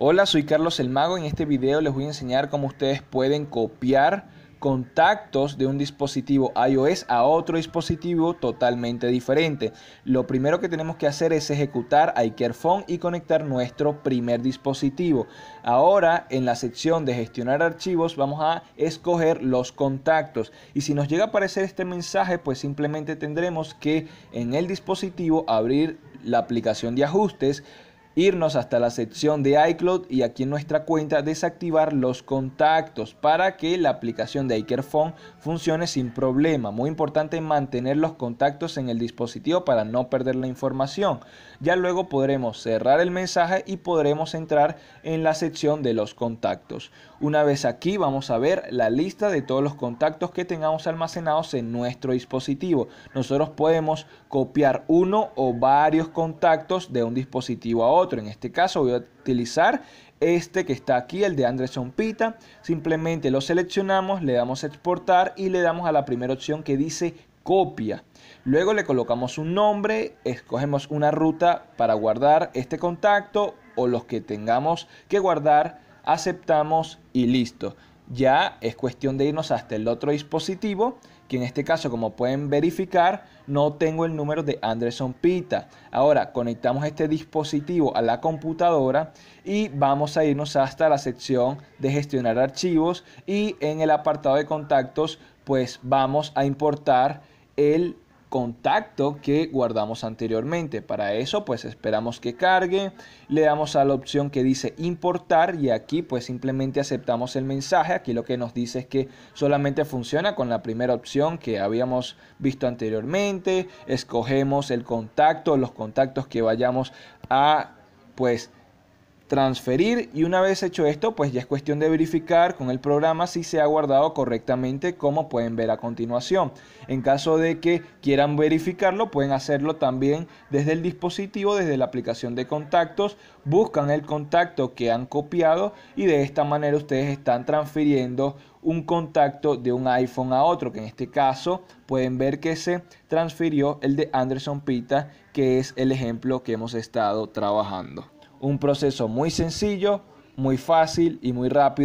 Hola, soy Carlos el Mago. En este video les voy a enseñar cómo ustedes pueden copiar contactos de un dispositivo iOS a otro dispositivo totalmente diferente. Lo primero que tenemos que hacer es ejecutar iCareFone y conectar nuestro primer dispositivo. Ahora en la sección de gestionar archivos vamos a escoger los contactos y si nos llega a aparecer este mensaje pues simplemente tendremos que en el dispositivo abrir la aplicación de ajustes irnos hasta la sección de iCloud y aquí en nuestra cuenta desactivar los contactos para que la aplicación de iCareFone funcione sin problema. Muy importante mantener los contactos en el dispositivo para no perder la información. Ya luego podremos cerrar el mensaje y podremos entrar en la sección de los contactos. Una vez aquí vamos a ver la lista de todos los contactos que tengamos almacenados en nuestro dispositivo. Nosotros podemos copiar uno o varios contactos de un dispositivo a otro en este caso voy a utilizar este que está aquí, el de Anderson Pita. Simplemente lo seleccionamos, le damos a exportar y le damos a la primera opción que dice copia. Luego le colocamos un nombre, escogemos una ruta para guardar este contacto o los que tengamos que guardar, aceptamos y listo ya es cuestión de irnos hasta el otro dispositivo, que en este caso, como pueden verificar, no tengo el número de Anderson Pita. Ahora conectamos este dispositivo a la computadora y vamos a irnos hasta la sección de gestionar archivos y en el apartado de contactos, pues vamos a importar el contacto que guardamos anteriormente. Para eso pues esperamos que cargue, le damos a la opción que dice importar y aquí pues simplemente aceptamos el mensaje. Aquí lo que nos dice es que solamente funciona con la primera opción que habíamos visto anteriormente. Escogemos el contacto, los contactos que vayamos a pues transferir y una vez hecho esto pues ya es cuestión de verificar con el programa si se ha guardado correctamente como pueden ver a continuación en caso de que quieran verificarlo pueden hacerlo también desde el dispositivo desde la aplicación de contactos buscan el contacto que han copiado y de esta manera ustedes están transfiriendo un contacto de un iPhone a otro, que en este caso pueden ver que se transfirió el de Anderson Pita, que es el ejemplo que hemos estado trabajando. Un proceso muy sencillo, muy fácil y muy rápido.